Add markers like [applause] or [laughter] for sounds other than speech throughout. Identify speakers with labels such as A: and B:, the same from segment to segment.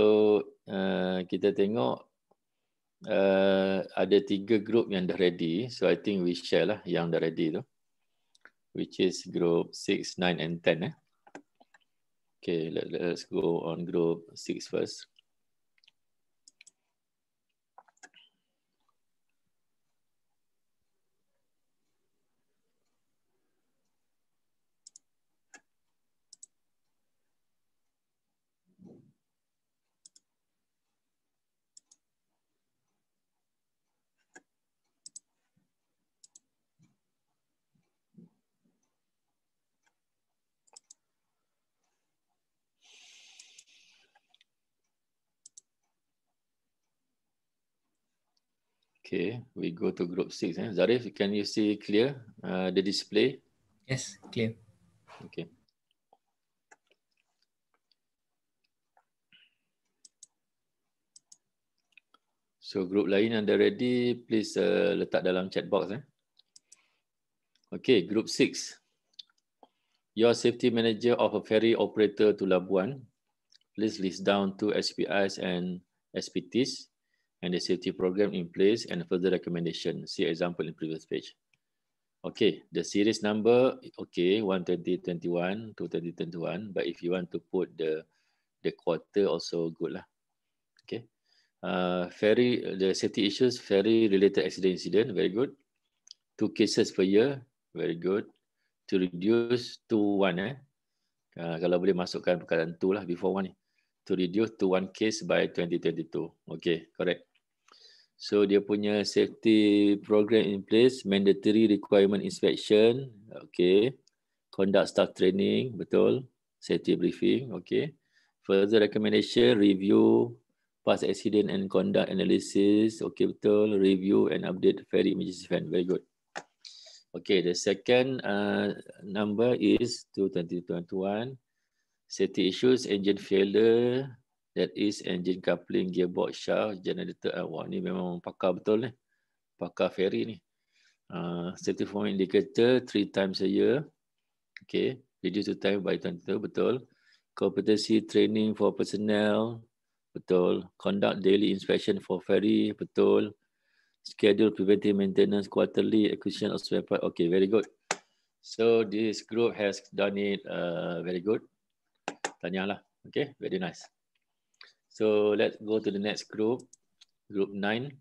A: So uh, kita tengok uh, ada tiga group yang dah ready. So I think we share lah yang dah ready tu. Which is group 6, 9 and 10 eh. Okay, let, let's go on group 6 first. Okay, we go to group six. Eh? Zarif, can you see clear uh, the display? Yes, clear. Okay. So group lain anda ready, please uh, letak dalam chat box. Eh? Okay, group six. You are safety manager of a ferry operator to Labuan, please list down two SPIs and SPTs and the safety program in place and further recommendation. See example in previous page. Okay, the series number, okay, 120-21, 220-21, but if you want to put the the quarter also good lah. Okay. Uh, ferry, the safety issues, ferry related accident incident, very good. Two cases per year, very good. To reduce to one eh. Uh, kalau boleh masukkan perkataan tu lah before one ni. To reduce to one case by 2022. Okay, correct. So dia punya safety program in place, mandatory requirement inspection, okay. Conduct staff training, betul. Safety briefing, okay. Further recommendation, review past accident and conduct analysis, okay betul. Review and update ferry emergency event, very good. Okay, the second uh, number is 2021. Safety issues, engine failure, That is engine coupling, gearbox, shaft, generator. Uh, wah, ni memang pakar betul ni. Pakar ferry ni. Uh, safety performance indicator, three times a year. Okay. Reduce the time by 22, betul. Competency training for personnel, betul. Conduct daily inspection for ferry, betul. Schedule preventive maintenance quarterly, acquisition of spare parts. Okay, very good. So, this group has done it uh, very good. Tanya lah, Okay, very nice. So let's go to the next group, group nine.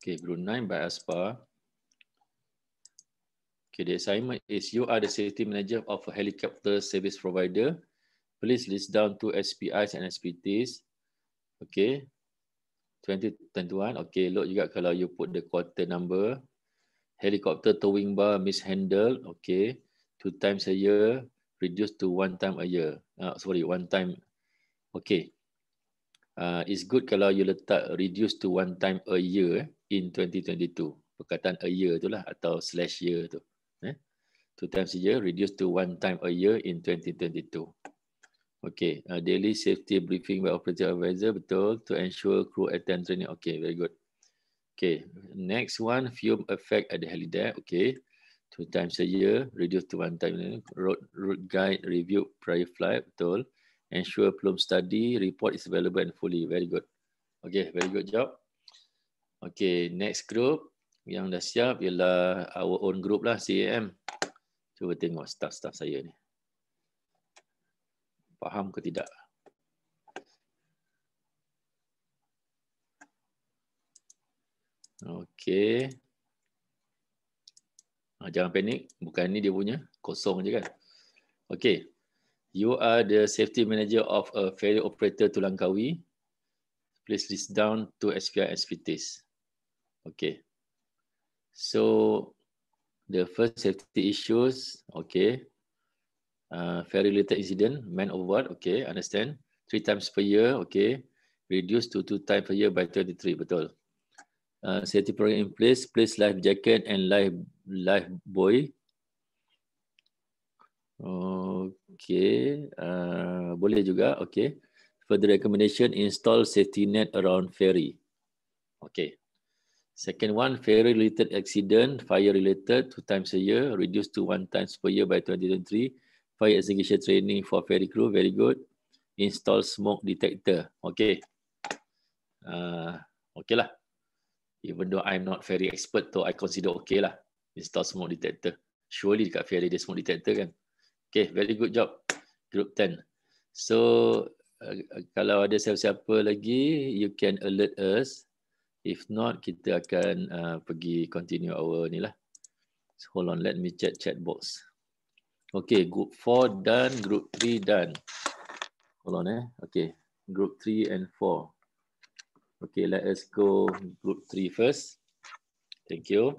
A: Okay, group nine by Aspa. Okay, the assignment is you are the safety manager of a helicopter service provider. Please list down two SPIs and SPTs. Okay, 2021. Okay, look juga kalau you put the quarter number. Helicopter towing bar mishandled. Okay, two times a year. Reduced to one time a year. Uh, sorry, one time. Okay. Uh, it's good kalau you letak reduced to one time a year in 2022. Perkataan a year tu lah atau slash year tu. Eh? Two times a year, reduced to one time a year in 2022. Okay, uh, daily safety briefing by operating advisor, betul. To ensure crew attend training. Okay, very good. Okay, next one, fume effect at the heli deck. Okay, two times a year, reduce to one time. Road, road guide review prior flight, betul. Ensure plume study, report is available and fully. Very good. Okay, very good job. Okay, next group yang dah siap ialah our own group lah, CAM. Cuba tengok staff-staff saya ni faham ke tidak. Okey. Ah, jangan panik. Bukan ni dia punya. Kosong aja kan. Okey. You are the safety manager of a ferry operator to Langkawi. Please list down to SPI SPTs. Okey. So, the first safety issues. Okey uh, ferry related incident, man overboard, okay, understand. Three times per year, okay. Reduce to two times per year by 23, betul. Uh, safety program in place, place life jacket and life life buoy. Okay, uh, boleh juga, okay. Further recommendation, install safety net around ferry. Okay. Second one, ferry related accident, fire related, two times a year, reduce to one times per year by 2023 fire extinguisher training for ferry crew. Very good. Install smoke detector. Okay. Uh, okay lah. Even though I'm not very expert, so I consider okay lah. Install smoke detector. Surely dekat ferry dia smoke detector kan. Okay. Very good job. Group 10. So, uh, kalau ada siapa-siapa lagi, you can alert us. If not, kita akan uh, pergi continue our ni lah. So, hold on, let me check chat box. Okay, group 4 done. group 3 done. Hold on eh. Okay, group 3 and 4. Okay, let us go group 3 first. Thank you.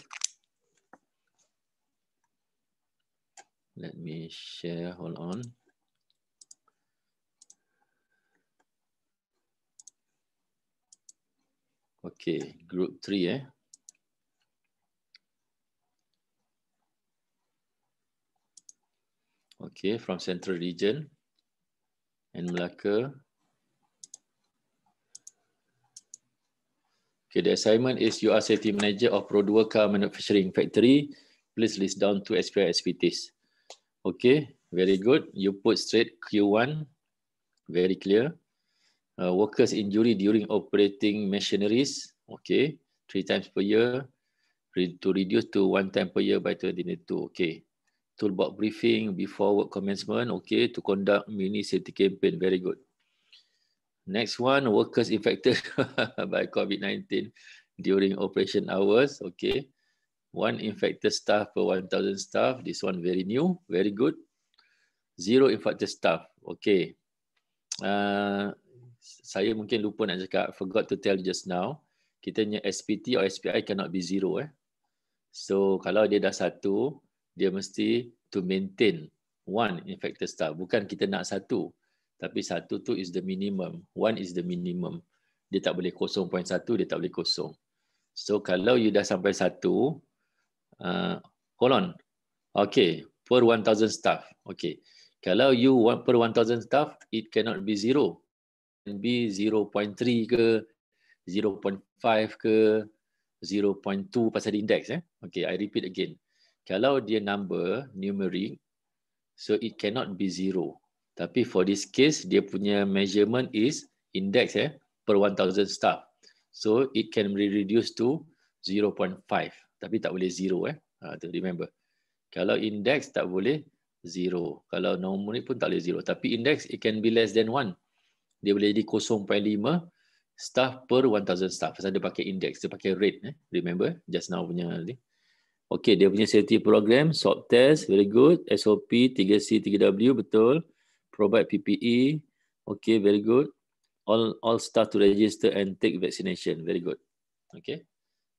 A: Let me share, hold on. Okay, group 3 eh. Okay, from Central Region and Melaka. Okay, the assignment is you are safety manager of Pro 2 Car Manufacturing Factory. Please list down two SPTs. Okay, very good. You put straight Q1. Very clear. Uh, workers injury during operating machineries. Okay, three times per year. To reduce to one time per year by 2022. Okay toolbox briefing before work commencement. Okay, to conduct mini safety campaign. Very good. Next one, workers infected [laughs] by COVID-19 during operation hours. Okay. One infected staff per 1,000 staff. This one very new. Very good. Zero infected staff. Okay. Uh, saya mungkin lupa nak cakap. Forgot to tell just now. Kita punya SPT or SPI cannot be zero. Eh. So, kalau dia dah satu, dia mesti to maintain one infected staff. Bukan kita nak satu, tapi satu tu is the minimum. One is the minimum. Dia tak boleh kosong point satu, dia tak boleh kosong. So kalau you dah sampai satu, uh, hold on. Okay, per 1,000 staff. Okay, kalau you want per 1,000 staff, it cannot be zero. It can be 0.3 ke, 0.5 ke, 0.2 pasal index. Eh? Okay, I repeat again. 0.3, kalau dia number numeric so it cannot be zero tapi for this case dia punya measurement is index eh per 1000 staff so it can be reduced to 0.5 tapi tak boleh zero eh ha to remember kalau index tak boleh zero kalau numeric pun tak boleh zero tapi index it can be less than one. dia boleh jadi 0.5 staff per 1000 staff pasal dia pakai index dia pakai rate eh? remember just now punya ni eh? Okey, dia punya safety program, swab test, very good. SOP, 3C, 3W, betul. Provide PPE. Okey, very good. All all start to register and take vaccination. Very good. Okey.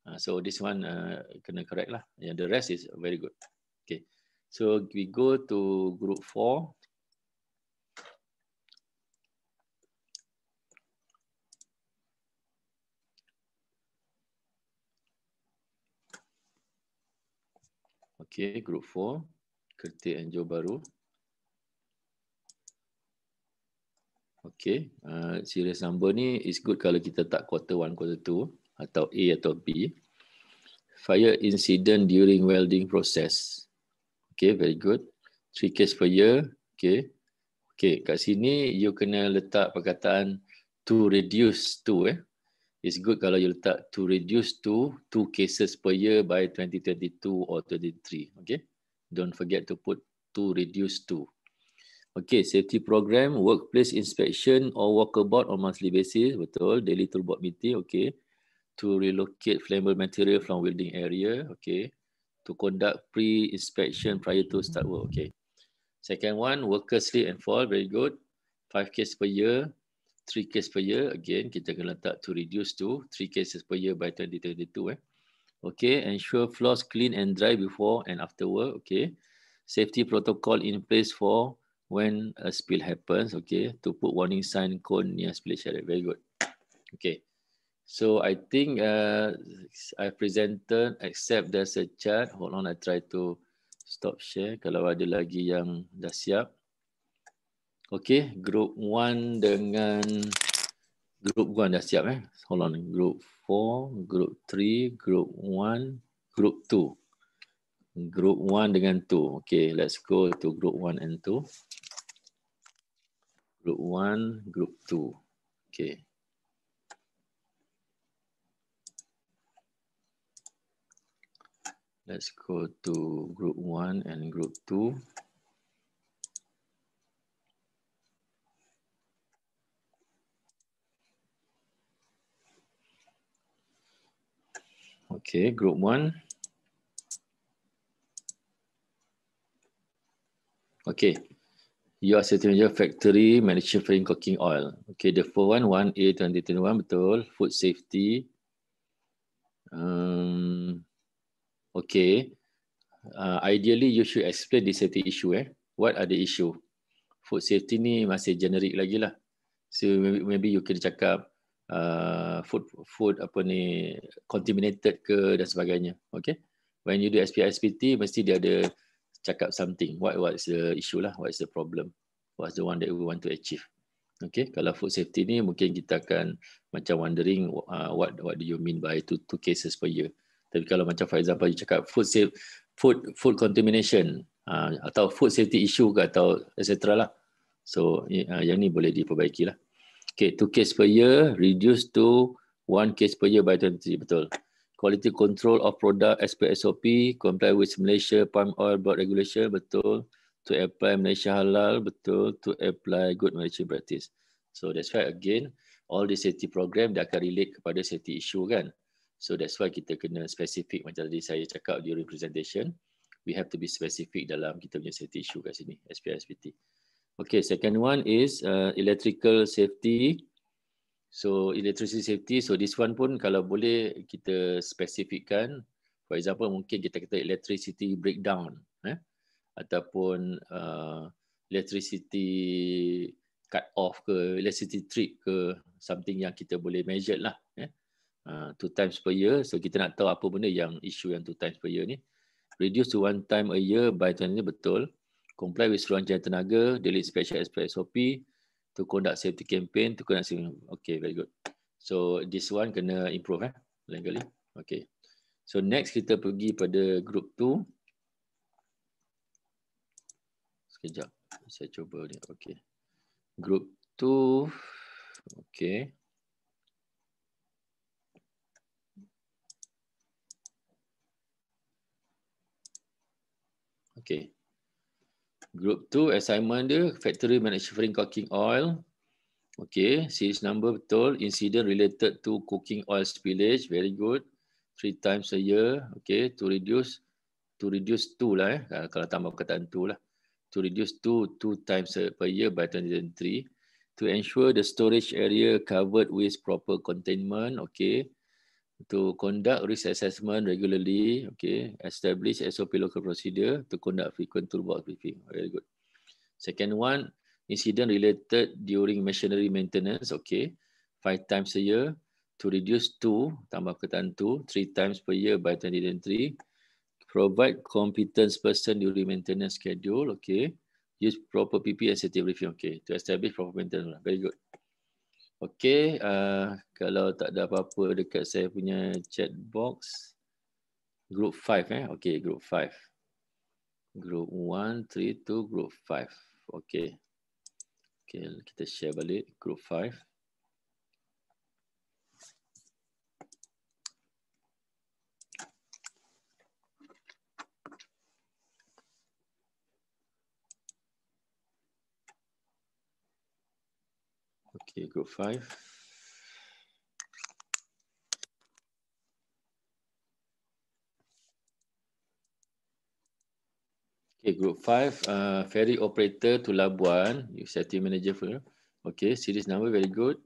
A: Uh, so, this one uh, kena correct lah. Yeah, the rest is very good. Okey. So, we go to group 4. Okay, group Four, Kerti and baru. Okay, uh, series number ni is good kalau kita tak quarter one quarter two atau A atau B. Fire incident during welding process. Okay, very good. Three case per year. Okay. Okay, kat sini you kena letak perkataan to reduce to eh it's good kalau you letak to reduce to two cases per year by 2022 or 23. Okay. Don't forget to put to reduce to. Okay, safety program, workplace inspection or walkabout on monthly basis, betul. Daily toolbox meeting, okay. To relocate flammable material from welding area, okay. To conduct pre-inspection prior to start work, okay. Second one, worker sleep and fall, very good. Five cases per year, 3 cases per year again kita akan letak to reduce to 3 cases per year by 2022 eh okay ensure floors clean and dry before and after work okay safety protocol in place for when a spill happens okay to put warning sign cone near spill area very good okay so i think uh, i presented except there's a chat hold on i try to stop share kalau ada lagi yang dah siap Okay, group 1 dengan group 1 dah siap eh. Hold on, group 4, group 3, group 1, group 2. Group 1 dengan 2. Okay, let's go to group 1 and 2. Group 1, group 2. Okay. Let's go to group 1 and group 2. Okay, group one. Okay, you are sitting in your factory manufacturing cooking oil. Okay, the four one one A twenty twenty one betul. Food safety. Um, okay. Uh, ideally, you should explain the safety issue. Eh, what are the issue? Food safety ni masih generic lagi lah. So maybe, maybe you can cakap uh, food food apa ni contaminated ke dan sebagainya. Okay. When you do SPT, mesti dia ada cakap something. What what's the issue lah? What's the problem? What's the one that we want to achieve? Okay. Kalau food safety ni mungkin kita akan macam wondering uh, what what do you mean by two two cases per year. Tapi kalau macam for example you cakap food safe food food contamination uh, atau food safety issue ke atau etcetera lah. So uh, yang ni boleh diperbaiki lah two case per year reduced to one case per year by 2023 betul quality control of product SPSOP comply with Malaysia palm oil board regulation betul to apply Malaysia halal betul to apply good management practice so that's why again all the safety program dia akan relate kepada safety issue kan so that's why kita kena specific macam tadi saya cakap during presentation we have to be specific dalam kita punya safety issue kat sini SPSPT Okay, second one is uh, electrical safety. So electricity safety. So this one pun kalau boleh kita spesifikkan. For example, mungkin kita kata electricity breakdown, eh? ataupun uh, electricity cut off ke, electricity trip ke, something yang kita boleh measure lah. Eh? Uh, two times per year. So kita nak tahu apa benda yang isu yang two times per year ni. Reduce to one time a year by 20 betul comply with seruan jenayah tenaga, delete special express per SOP, to conduct safety campaign, to conduct safety. Okay, very good. So this one kena improve eh, lain kali. Okay. So next kita pergi pada group 2. Sekejap, saya cuba ni. Okay. Group 2. Okay. Okay group 2 assignment dia factory manufacturing cooking oil Okay, series number betul incident related to cooking oil spillage very good three times a year Okay, to reduce to reduce two lah eh. Ah, kalau tambah perkataan tu lah to reduce two two times per year by 2023 to ensure the storage area covered with proper containment Okay to conduct risk assessment regularly, okay, establish SOP local procedure to conduct frequent toolbox briefing. Very good. Second one, incident related during machinery maintenance, okay, five times a year to reduce two, tambah ketan two, three times per year by 2023. Provide competence person during maintenance schedule, okay. Use proper PP and safety briefing, okay, to establish proper maintenance. Very good. Okay, uh, eh, kalau tak ada apa-apa dekat saya punya chat box group 5 eh. okay group 5. Group 1, 3, 2, group 5. okay, okay, kita share balik group 5. Okay, group five. Okay, group five, uh, ferry operator to Labuan, you set manager for you. Okay, series number, very good.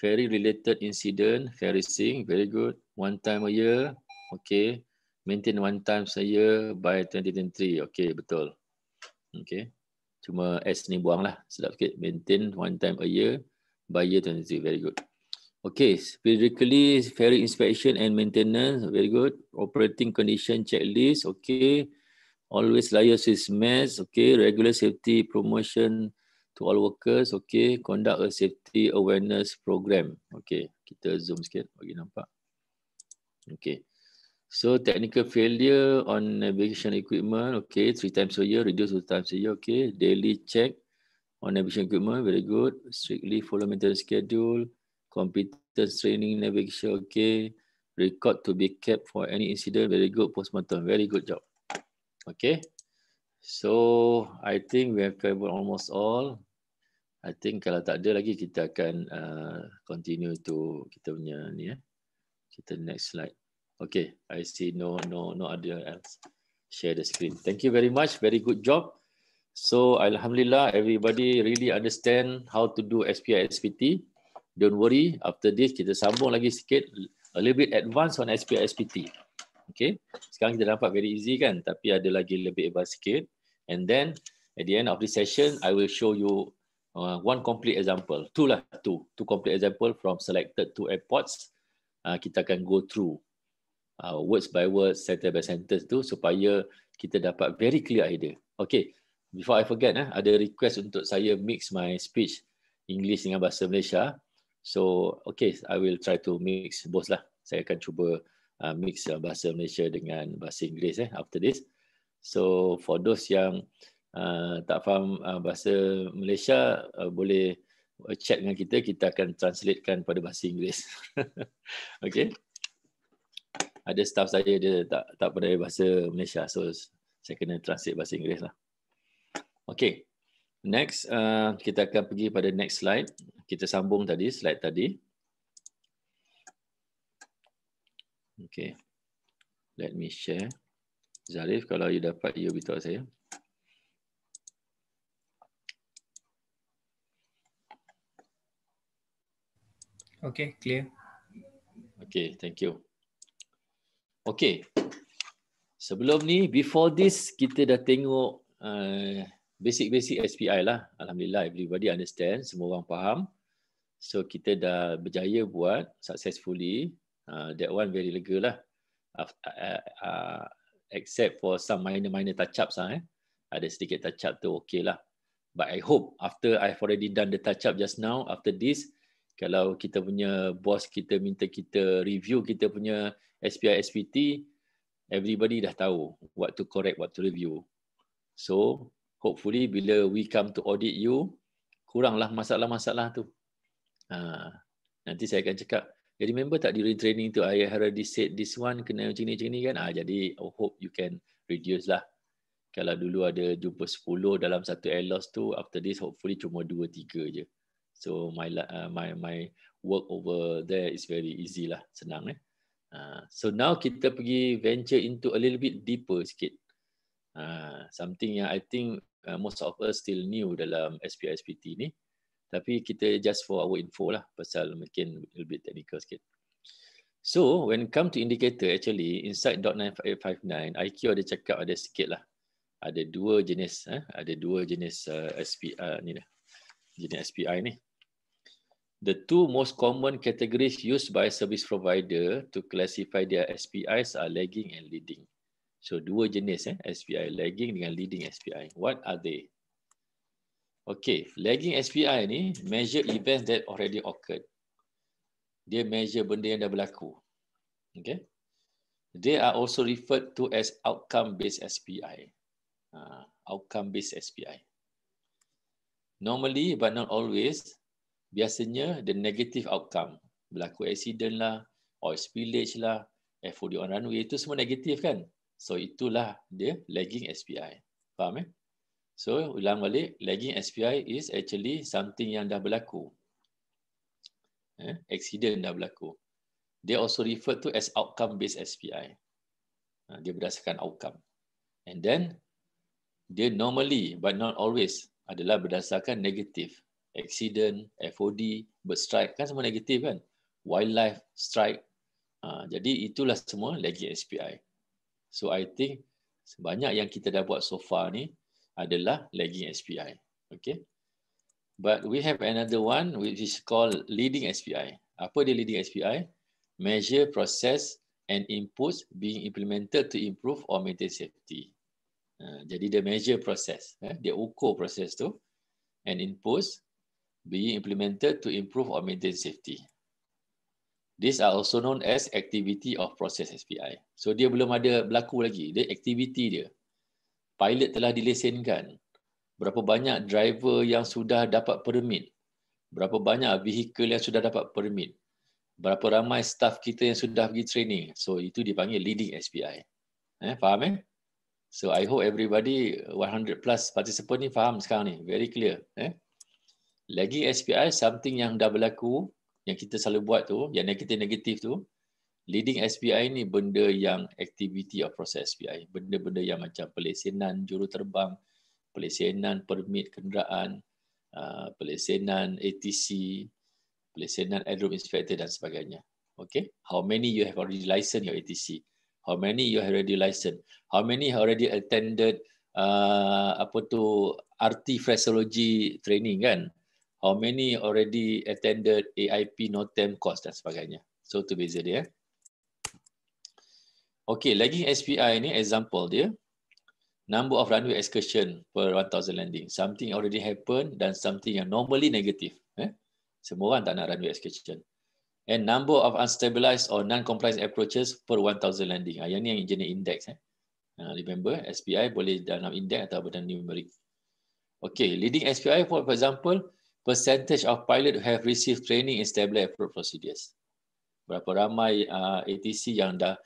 A: Ferry related incident, ferry sink, very good. One time a year, okay. Maintain one time a year by 2023, okay, betul. Okay, cuma S ni buang lah, sedap sikit. Maintain one time a year buyer tanda very good okay periodically ferry inspection and maintenance very good operating condition checklist okay always layers is mess okay regular safety promotion to all workers okay conduct a safety awareness program okay kita zoom sikit bagi nampak okay So technical failure on navigation equipment, okay, three times a year, reduce two times a year, okay, daily check, on navigation equipment, very good. Strictly follow maintenance schedule. Computer training, navigation, okay. Record to be kept for any incident, very good. Postmortem, very good job. Okay. So, I think we have covered almost all. I think kalau tak ada lagi, kita akan uh, continue to kita punya ni eh. Kita next slide. Okay, I see no no no other else. Share the screen. Thank you very much. Very good job. So alhamdulillah everybody really understand how to do SPI SPT. Don't worry, after this kita sambung lagi sikit a little bit advance on SPI SPT. Okay. Sekarang kita dapat very easy kan, tapi ada lagi lebih advance sikit. And then at the end of this session I will show you uh, one complete example. Two lah, two. Two complete example from selected two airports. Uh, kita akan go through uh, words by words, sentence by sentence tu supaya kita dapat very clear idea. Okay before I forget eh, ada request untuk saya mix my speech English dengan bahasa Malaysia. So okay, I will try to mix both lah. Saya akan cuba uh, mix uh, bahasa Malaysia dengan bahasa Inggeris eh after this. So for those yang uh, tak faham uh, bahasa Malaysia uh, boleh uh, chat dengan kita, kita akan translatekan pada bahasa Inggeris. [laughs] okay. Ada staff saya dia tak tak pandai bahasa Malaysia, so saya kena translate bahasa Inggeris lah. Okay, next uh, kita akan pergi pada next slide. Kita sambung tadi slide tadi. Okay, let me share. Zarif, kalau you dapat, you beritahu saya. Okay, clear. Okay, thank you. Okay, sebelum ni, before this, kita dah tengok uh, basic-basic SPI lah. Alhamdulillah everybody understand, semua orang faham. So kita dah berjaya buat successfully. Uh, that one very lega lah. Uh, uh, except for some minor-minor touch-ups lah eh. Ada sedikit touch-up tu okay lah. But I hope after I've already done the touch-up just now, after this, kalau kita punya boss kita minta kita review kita punya SPI SPT, everybody dah tahu what to correct, what to review. So hopefully bila we come to audit you, kuranglah masalah-masalah tu. Ha, nanti saya akan cakap, you remember tak during training tu, I already said this one, kena macam ni, macam ni kan? Ha, jadi, I hope you can reduce lah. Kalau dulu ada jumpa 10 dalam satu air loss tu, after this hopefully cuma 2-3 je. So my uh, my my work over there is very easy lah, senang eh. Uh, so now kita pergi venture into a little bit deeper sikit uh, something yang I think uh, most of us still new dalam SPI SPT ni. Tapi kita just for our info lah pasal mungkin a little bit technical sikit. So when come to indicator actually inside dot .9859 IQ ada cakap ada sikit lah. Ada dua jenis, eh? ada dua jenis uh, SPI uh, ni dah. Jenis SPI ni. The two most common categories used by service provider to classify their SPIs are lagging and leading. So dua jenis eh SPI lagging dengan leading SPI. What are they? Okay, lagging SPI ni measure events that already occurred. Dia measure benda yang dah berlaku. Okay. They are also referred to as outcome based SPI. Uh, ha, outcome based SPI. Normally but not always, biasanya the negative outcome berlaku accident lah, oil spillage lah, FOD on runway itu semua negatif kan? So itulah dia lagging SPI. Faham eh? So ulang balik, lagging SPI is actually something yang dah berlaku. Eh? Accident dah berlaku. They also referred to as outcome-based SPI. Ha, dia berdasarkan outcome. And then, dia normally but not always adalah berdasarkan negatif. Accident, FOD, bird strike, kan semua negatif kan? Wildlife, strike. Uh, jadi itulah semua lagging SPI. So I think sebanyak yang kita dah buat so far ni adalah lagging SPI. Okay. But we have another one which is called leading SPI. Apa dia leading SPI? Measure, process and inputs being implemented to improve or maintain safety. Uh, jadi dia measure process, Eh? Dia ukur proses tu. And inputs being implemented to improve or maintain safety. These are also known as activity of process SPI. So dia belum ada berlaku lagi. Dia activity dia. Pilot telah dilesenkan. Berapa banyak driver yang sudah dapat permit. Berapa banyak vehicle yang sudah dapat permit. Berapa ramai staff kita yang sudah pergi training. So itu dipanggil leading SPI. Eh, faham eh? So I hope everybody 100 plus participant ni faham sekarang ni. Very clear. Eh? Lagi SPI something yang dah berlaku yang kita selalu buat tu, yang negatif-negatif tu, leading SPI ni benda yang activity of process SPI. Benda-benda yang macam pelesenan juruterbang, pelesenan permit kenderaan, uh, pelesenan ATC, pelesenan aerodrome inspector dan sebagainya. Okay? How many you have already licensed your ATC? How many you have already licensed? How many have already attended uh, apa tu RT phraseology training kan? how many already attended AIP NOTAM course dan sebagainya. So tu beza dia. Eh. Okay, lagi SPI ni example dia. Number of runway excursion per 1,000 landing. Something already happen dan something yang normally negative. Eh? Semua orang tak nak runway excursion. And number of unstabilized or non-compliance approaches per 1,000 landing. Ah, yang ni yang jenis index. Eh? Ah, remember, SPI boleh dalam index atau dalam numeric. Okay, leading SPI for example, percentage of pilot who have received training in stable approach procedures. Berapa ramai uh, ATC yang dah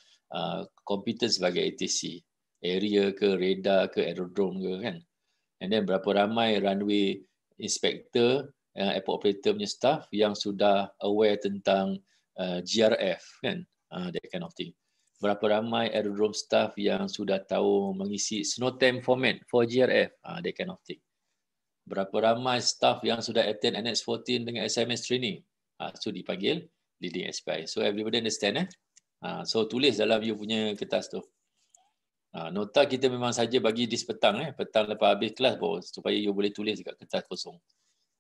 A: kompeten uh, sebagai ATC. Area ke, radar ke, aerodrome ke kan. And then berapa ramai runway inspector, uh, airport operator punya staff yang sudah aware tentang uh, GRF kan. Uh, that kind of thing. Berapa ramai aerodrome staff yang sudah tahu mengisi snow time format for GRF. Uh, that kind of thing berapa ramai staff yang sudah attend NX14 dengan SMS training. Ha, ah, so dipanggil leading SPI. So everybody understand eh? Ha, so tulis dalam you punya kertas tu. Ha, nota kita memang saja bagi di petang eh. Petang lepas habis kelas bawah, supaya you boleh tulis dekat kertas kosong.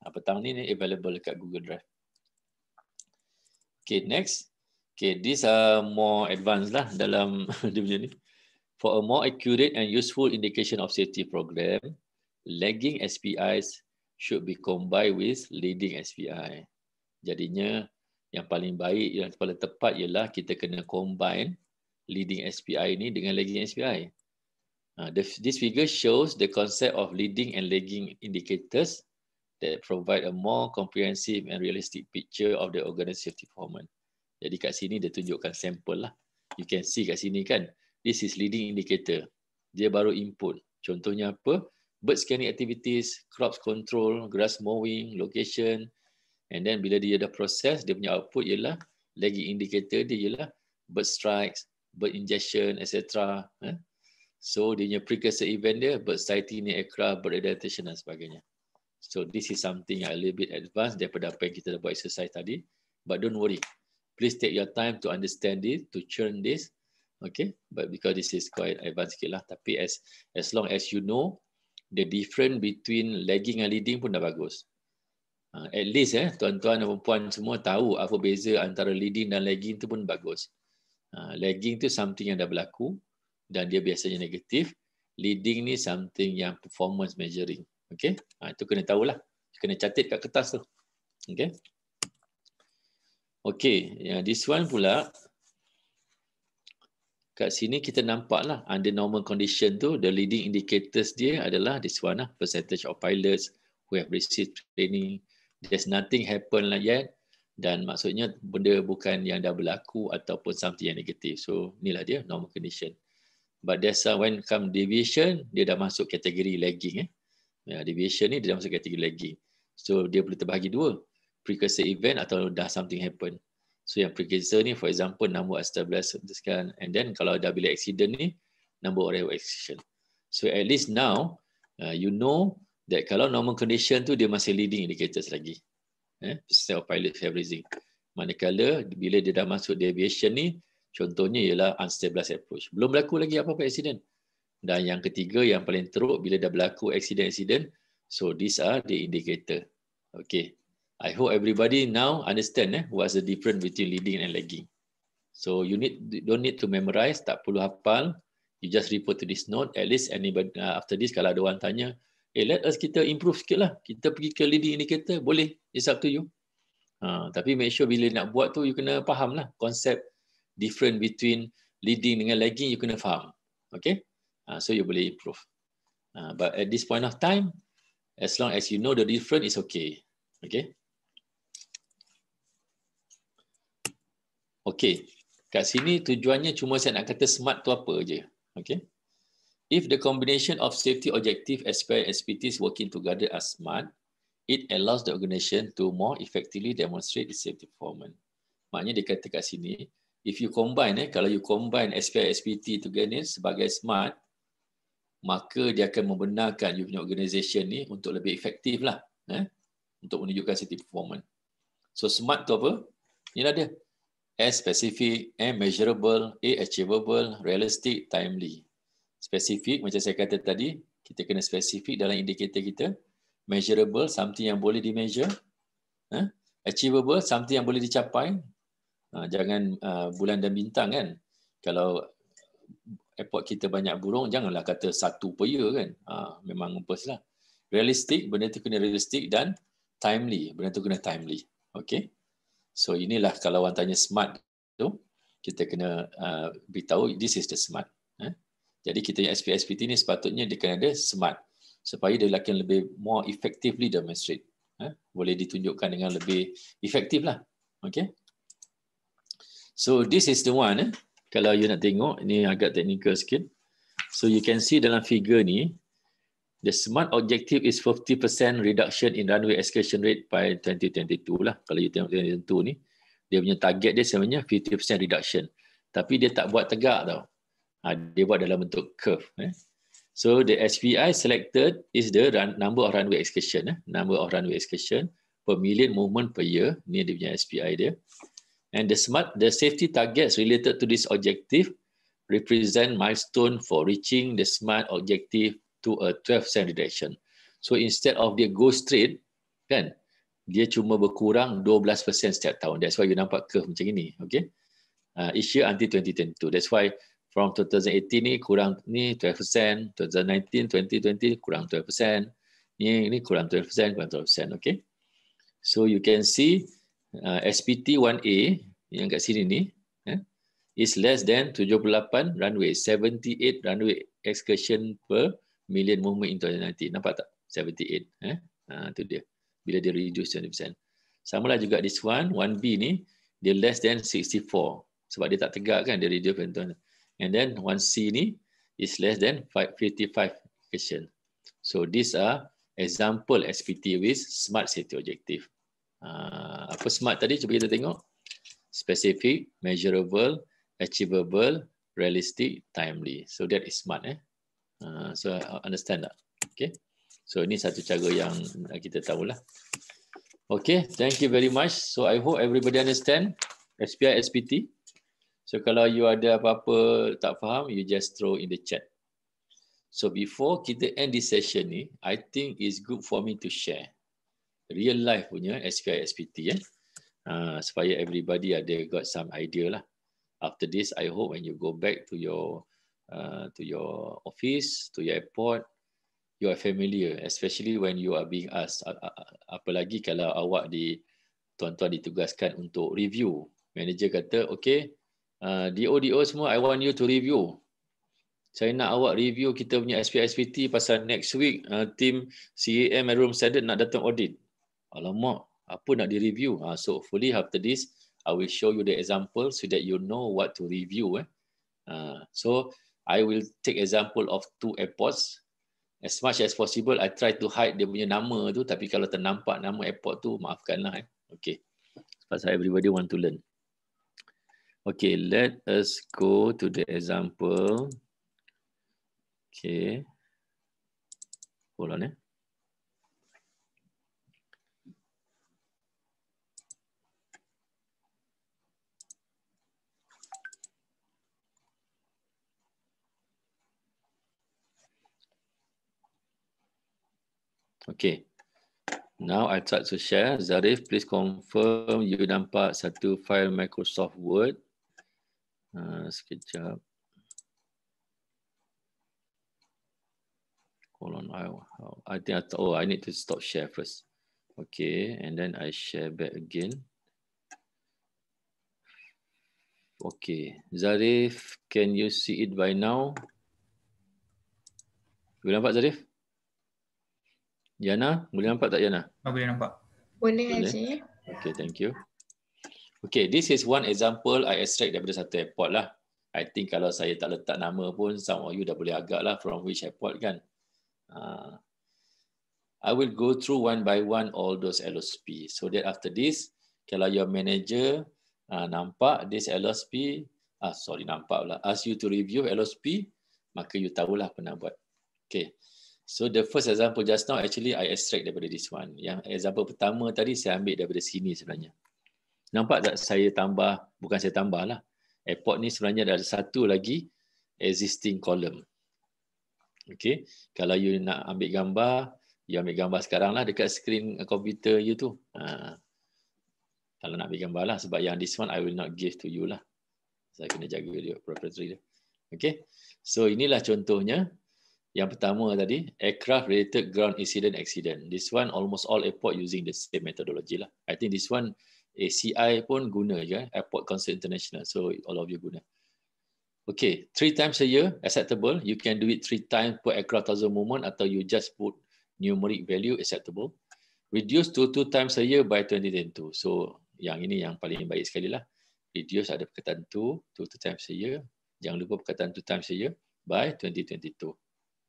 A: Ha, petang ni, ni available dekat Google Drive. Okay next. Okay this are more advanced lah dalam [laughs] dia punya ni. For a more accurate and useful indication of safety program, lagging SPIs should be combined with leading SPI. Jadinya yang paling baik yang paling tepat ialah kita kena combine leading SPI ini dengan lagging SPI. Ah, ha, This figure shows the concept of leading and lagging indicators that provide a more comprehensive and realistic picture of the organ's safety performance. Jadi kat sini dia tunjukkan sampel lah. You can see kat sini kan. This is leading indicator. Dia baru input. Contohnya apa? bird scanning activities, crops control, grass mowing, location. And then bila dia dah proses, dia punya output ialah lagi indicator dia ialah bird strikes, bird ingestion, etc. Eh. So dia punya precursor event dia, bird sighting ni aircraft, bird adaptation dan sebagainya. So this is something yang a little bit advanced daripada apa yang kita dah buat exercise tadi. But don't worry. Please take your time to understand it, to churn this. Okay, but because this is quite advanced sikit lah. Tapi as as long as you know the difference between lagging and leading pun dah bagus. Ha, at least eh, tuan-tuan dan perempuan semua tahu apa beza antara leading dan lagging tu pun bagus. Ha, lagging tu something yang dah berlaku dan dia biasanya negatif. Leading ni something yang performance measuring. Okay? Ha, itu kena tahu lah. Kena catat kat kertas tu. Okay? Okay, yeah, this one pula kat sini kita nampak lah under normal condition tu the leading indicators dia adalah this one lah percentage of pilots who have received training there's nothing happen lah yet dan maksudnya benda bukan yang dah berlaku ataupun something yang negatif so inilah dia normal condition but there's a when come deviation dia dah masuk kategori lagging eh ya, deviation ni dia dah masuk kategori lagging so dia boleh terbahagi dua precursor event atau dah something happen So yang pergeza ni for example number established kan and then kalau dah bila accident ni number of accident. So at least now uh, you know that kalau normal condition tu dia masih leading indicators lagi. Eh self pilot have raising. Manakala bila dia dah masuk deviation ni contohnya ialah unstable approach. Belum berlaku lagi apa-apa accident. Dan yang ketiga yang paling teruk bila dah berlaku accident accident so these are the indicator. Okay. I hope everybody now understand eh, what's the difference between leading and lagging. So you need don't need to memorize, tak perlu hafal. You just report to this note. At least anybody, uh, after this, kalau ada orang tanya, eh, let us kita improve sikit lah. Kita pergi ke leading indicator, boleh. It's up to you. Uh, tapi make sure bila nak buat tu, you kena faham lah konsep different between leading dengan lagging, you kena faham. Okay? Uh, so you boleh improve. Uh, but at this point of time, as long as you know the difference, is okay. Okay? Okey. Kat sini tujuannya cuma saya nak kata smart tu apa je. okay? If the combination of safety objective as well as SPTs working together as smart, it allows the organisation to more effectively demonstrate its safety performance. Maknanya dia kata kat sini, if you combine, eh, kalau you combine SPI SPT together sebagai smart, maka dia akan membenarkan you punya organization ni untuk lebih efektif lah. Eh, untuk menunjukkan safety performance. So smart tu apa? Inilah dia and specific and measurable and achievable realistic timely specific macam saya kata tadi kita kena specific dalam indikator kita measurable something yang boleh di measure eh? Ha? achievable something yang boleh dicapai ha, jangan uh, bulan dan bintang kan kalau airport kita banyak burung janganlah kata satu per year kan ha, memang lah. realistic benda tu kena realistic dan timely benda tu kena timely Okay. So inilah kalau orang tanya smart tu, kita kena uh, beritahu this is the smart. Eh? Jadi kita yang SPSPT ni sepatutnya dia kena ada smart supaya dia akan lebih more effectively demonstrate. Eh? Boleh ditunjukkan dengan lebih efektif lah. Okay. So this is the one. Eh? Kalau you nak tengok, ni agak teknikal sikit. So you can see dalam figure ni, the SMART objective is 50% reduction in runway excursion rate by 2022 lah. Kalau you tengok 2022 ni, dia punya target dia sebenarnya 50% reduction. Tapi dia tak buat tegak tau. Ha, dia buat dalam bentuk curve. Eh. So the SPI selected is the run, number of runway excursion. Eh. Number of runway excursion per million movement per year. Ni dia punya SPI dia. And the smart the safety targets related to this objective represent milestone for reaching the smart objective to a 12 cent reduction. So instead of dia go straight, kan, dia cuma berkurang 12% setiap tahun. That's why you nampak curve macam ini. Okay. Uh, each year until 2022. That's why from 2018 ni kurang ni 12%, 2019, 2020 kurang 12%, ni ni kurang 12%, kurang 12%, okay? So you can see uh, ah, SPT 1A yang kat sini ni eh, is less than 78 runway, 78 runway excursion per million movement into identity. Nampak tak? 78. Eh? Ha, tu dia. Bila dia reduce 70%. Sama lah juga this one, 1B ni, dia less than 64. Sebab dia tak tegak kan, dia reduce contohnya. And then 1C ni is less than 55 question. So these are example SPT with smart safety objective. Uh, apa smart tadi? Cuba kita tengok. Specific, measurable, achievable, realistic, timely. So that is smart. Eh? Ah, so understand tak? Okay. So ini satu cara yang kita tahulah. Okay, thank you very much. So I hope everybody understand SPI SPT. So kalau you ada apa-apa tak faham, you just throw in the chat. So before kita end this session ni, I think is good for me to share real life punya SPI SPT ya. Eh? Uh, supaya everybody ada got some idea lah. After this, I hope when you go back to your uh, to your office, to your airport, you are familiar, especially when you are being asked. Apalagi kalau awak di tuan-tuan ditugaskan untuk review. Manager kata, okay, uh, do semua, I want you to review. Saya nak awak review kita punya SPSPT pasal next week uh, team CAM and room standard nak datang audit. Alamak, apa nak di-review? Uh, so hopefully after this, I will show you the example so that you know what to review. Eh. Uh, so, I will take example of two airports. As much as possible, I try to hide dia punya nama tu. Tapi kalau ternampak nama airport tu, maafkanlah. Eh. Okay. Sebab everybody want to learn. Okay, let us go to the example. Okay. Hold on eh. Okay. Now I start to share. Zarif, please confirm you nampak satu file Microsoft Word. Uh, sekejap. Hold on. I, I think I, oh, I need to stop share first. Okay, and then I share back again. Okay, Zarif, can you see it by now? You nampak Zarif? Yana, boleh nampak tak Yana? Ah, boleh nampak. Boleh, boleh. Haji. Okay, thank you. Okay, this is one example I extract daripada satu airport lah. I think kalau saya tak letak nama pun, some of you dah boleh agak lah from which airport kan. Uh, I will go through one by one all those LSP. So that after this, kalau your manager uh, nampak this LSP, ah sorry nampak lah, ask you to review LSP, maka you tahulah pernah buat. Okay. So the first example just now actually I extract daripada this one. Yang example pertama tadi saya ambil daripada sini sebenarnya. Nampak tak saya tambah, bukan saya tambah lah. Airport ni sebenarnya ada satu lagi existing column. Okay. Kalau you nak ambil gambar, you ambil gambar sekarang lah dekat screen komputer you tu. Ha. Kalau nak ambil gambar lah sebab yang this one I will not give to you lah. Saya kena jaga dia, proprietary dia. Okay. So inilah contohnya. Yang pertama tadi, aircraft related ground incident accident. This one almost all airport using the same methodology lah. I think this one ACI pun guna je, eh? Airport Council International. So all of you guna. Okay, three times a year acceptable. You can do it three times per aircraft thousand moment atau you just put numeric value acceptable. Reduce to two times a year by 2022. So yang ini yang paling baik sekali lah. Reduce ada perkataan two, two, two times a year. Jangan lupa perkataan two times a year by 2022.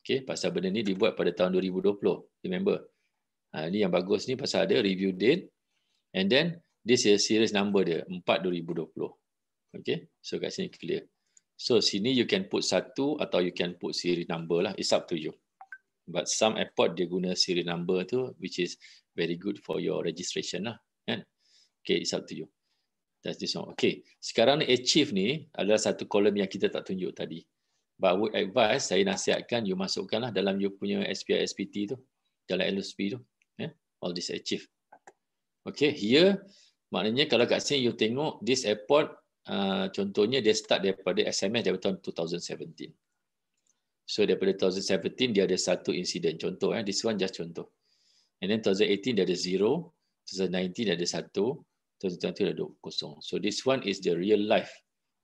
A: Okay, pasal benda ni dibuat pada tahun 2020. Remember. Ha, ini yang bagus ni pasal ada review date. And then, this is series number dia. 4-2020. Okay. So, kat sini clear. So, sini you can put satu atau you can put series number lah. It's up to you. But some airport dia guna series number tu which is very good for your registration lah. Kan? Okay, it's up to you. That's this one. Okay. Sekarang ni achieve ni adalah satu kolom yang kita tak tunjuk tadi. But I would advise, saya nasihatkan you masukkanlah dalam you punya SPI, SPT tu. Dalam LSP tu. Yeah? All this achieve. Okay, here, maknanya kalau kat sini you tengok, this airport, uh, contohnya dia start daripada SMS daripada tahun 2017. So daripada 2017, dia ada satu insiden. Contoh, eh? this one just contoh. And then 2018, dia ada zero. 2019, dia ada satu. 2020, dia ada kosong. So this one is the real life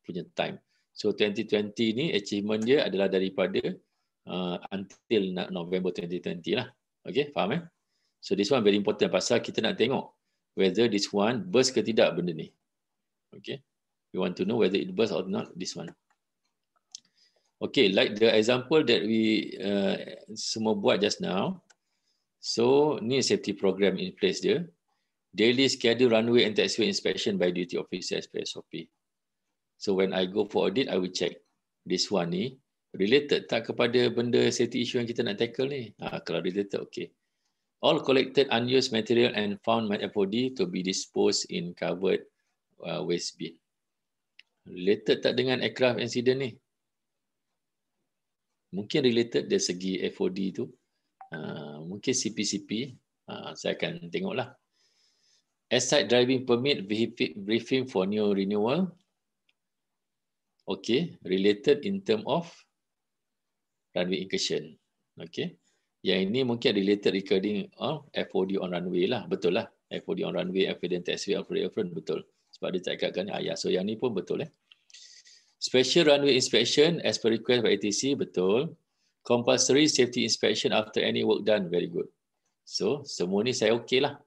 A: punya time. So 2020 ni achievement dia adalah daripada uh, until November 2020 lah. Okay, faham eh? So this one very important pasal kita nak tengok whether this one burst ke tidak benda ni. Okay, we want to know whether it burst or not this one. Okay, like the example that we uh, semua buat just now. So, ni safety program in place dia. Daily schedule runway and taxiway inspection by duty officer SPSOP. SOP. So when I go for audit, I will check this one ni related tak kepada benda safety issue yang kita nak tackle ni? Ha, kalau related, okay. All collected unused material and found my FOD to be disposed in covered uh, waste bin. Related tak dengan aircraft incident ni? Mungkin related dari segi FOD tu. Uh, mungkin CPCP. Uh, ha, saya akan tengok lah. Aside driving permit, briefing for new renewal okay related in term of runway incursion okay yang ini mungkin related recording of FOD on runway lah betul lah FOD on runway evident taxiway upgrade front betul sebab dia cakapkan ayah ya, so yang ni pun betul eh special runway inspection as per request by ATC betul compulsory safety inspection after any work done very good so semua ni saya okay lah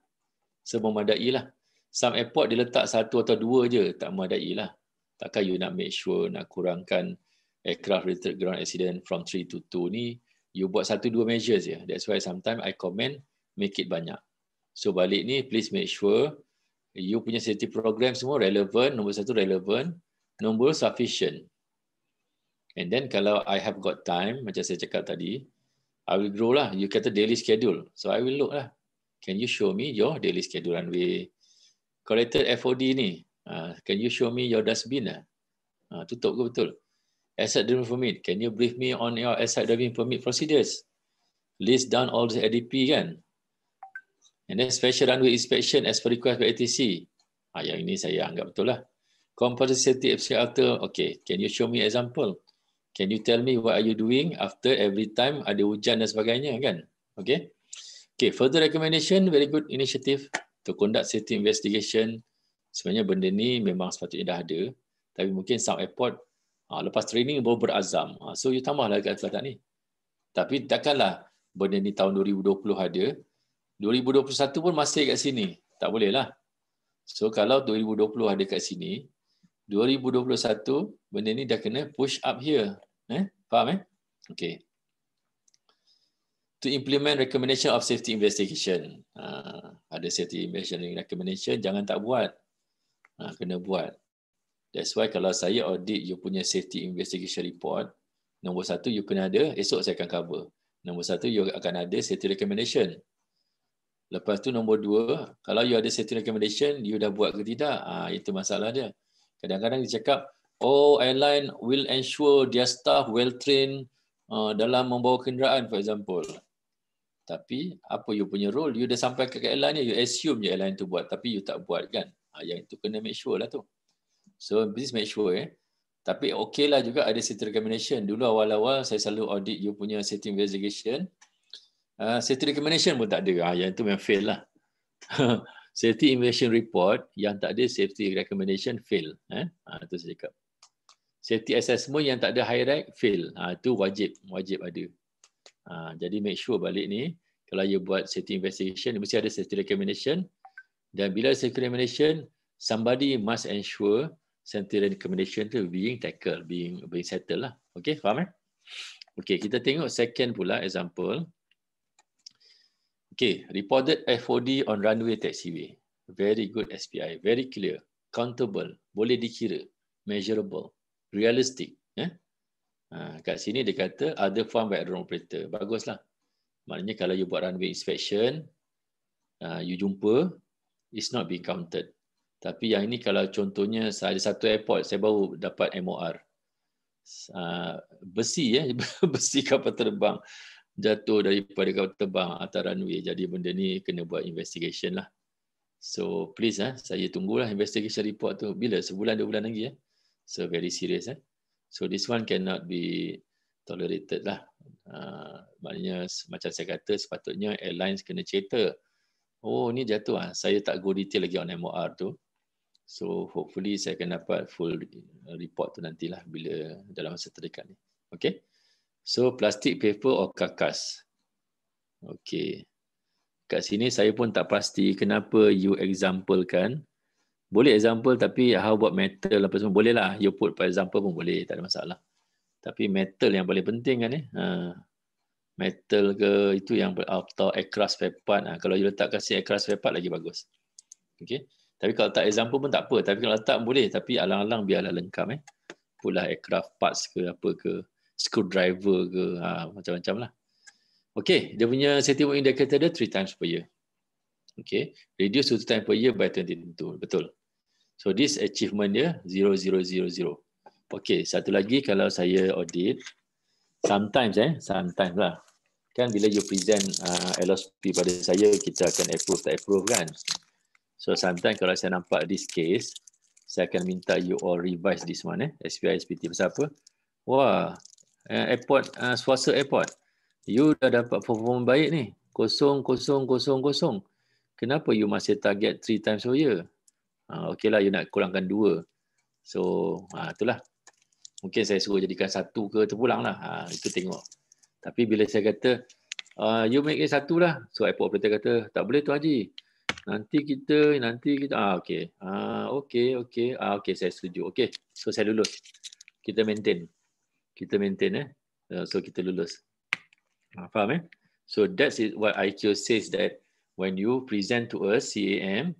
A: semua memadai lah some airport dia letak satu atau dua je tak memadai lah takkan you nak make sure nak kurangkan aircraft related ground accident from 3 to 2 ni you buat satu dua measures ya that's why sometimes i comment make it banyak so balik ni please make sure you punya safety program semua relevant nombor satu relevant nombor sufficient and then kalau i have got time macam saya cakap tadi i will grow lah you kata daily schedule so i will look lah can you show me your daily schedule runway collected fod ni Ah, can you show me your dustbin? Uh, tutup ke betul? Asset driven permit. Can you brief me on your asset driven permit procedures? List down all the ADP kan? And then special runway inspection as per request by ATC. Ha, yang ini saya anggap betul lah. Composite safety FCR after. Okay, can you show me example? Can you tell me what are you doing after every time ada hujan dan sebagainya kan? Okay. Okay, further recommendation, very good initiative to conduct safety investigation sebenarnya benda ni memang sepatutnya dah ada tapi mungkin sub airport uh, lepas training baru berazam uh, so you tambahlah dekat kata ni tapi takkanlah benda ni tahun 2020 ada 2021 pun masih kat sini tak boleh lah so kalau 2020 ada kat sini 2021 benda ni dah kena push up here eh faham eh okey to implement recommendation of safety investigation. Uh, ada safety investigation recommendation, jangan tak buat ha, kena buat. That's why kalau saya audit you punya safety investigation report, nombor satu you kena ada, esok saya akan cover. Nombor satu you akan ada safety recommendation. Lepas tu nombor dua, kalau you ada safety recommendation, you dah buat ke tidak? Ha, itu masalah dia. Kadang-kadang dia cakap, oh airline will ensure their staff well trained uh, dalam membawa kenderaan for example. Tapi apa you punya role? You dah sampai ke airline ni, you assume je airline tu buat tapi you tak buat kan? Ah, yang itu kena make sure lah tu. So please make sure eh. Tapi okay lah juga ada safety recommendation. Dulu awal-awal saya selalu audit you punya safety investigation. Uh, ah, safety recommendation pun tak ada. Ha, yang itu memang fail lah. [laughs] safety investigation report yang tak ada safety recommendation fail. Eh? Ha, itu saya cakap. Safety assessment yang tak ada high rank fail. Ha, itu wajib. Wajib ada. Ha, jadi make sure balik ni. Kalau you buat safety investigation, mesti ada safety recommendation. Dan bila safety recommendation, somebody must ensure safety recommendation tu being tackled, being being settled lah. Okay, faham eh? Okay, kita tengok second pula example. Okay, reported FOD on runway taxiway. Very good SPI, very clear, countable, boleh dikira, measurable, realistic. Eh? Ha, kat sini dia kata ada form by drone operator. Baguslah. Maknanya kalau you buat runway inspection, uh, you jumpa It's not being counted. Tapi yang ini kalau contohnya saya ada satu airport saya baru dapat MOR. besi ya [laughs] besi kapal terbang jatuh daripada kapal terbang atau runway jadi benda ni kena buat investigation lah so please eh, saya tunggulah investigation report tu bila sebulan dua bulan lagi ya so very serious eh? so this one cannot be tolerated lah uh, maknanya macam saya kata sepatutnya airlines kena cater oh ni jatuh ah saya tak go detail lagi on MOR tu so hopefully saya akan dapat full report tu nantilah bila dalam masa terdekat ni okey so plastik paper or kakas okey kat sini saya pun tak pasti kenapa you example kan boleh example tapi how about metal apa semua boleh lah you put for example pun boleh tak ada masalah tapi metal yang paling penting kan eh ha metal ke itu yang ah, atau aircraft spare part ah kalau you letak kasih aircraft spare part lagi bagus okey tapi kalau tak example pun tak apa tapi kalau letak boleh tapi alang-alang biarlah lengkap eh pulah aircraft parts ke apa ke screwdriver ke ha, macam-macam lah okey dia punya safety warning indicator dia 3 times per year okey reduce to 2 times per year by 2022 betul so this achievement dia 0000 okey satu lagi kalau saya audit sometimes eh sometimes lah kan bila you present uh, LSP pada saya kita akan approve tak approve kan so sometimes kalau saya nampak this case saya akan minta you all revise this one eh SPI SPT pasal apa wah eh, airport uh, suasa airport you dah dapat perform baik ni kosong kosong kosong kosong kenapa you masih target 3 times a year uh, ah, okay lah you nak kurangkan 2 so uh, itulah mungkin saya suruh jadikan satu ke terpulang lah. Ha, itu tengok. Tapi bila saya kata, uh, you make it satu lah. So airport operator kata, tak boleh tu Haji. Nanti kita, nanti kita, ah okay. Ah, okay, okay, ah, okay, saya setuju. Okay, so saya lulus. Kita maintain. Kita maintain eh. Uh, so kita lulus. Ah, faham eh? So that's it, what IQ says that when you present to us CAM,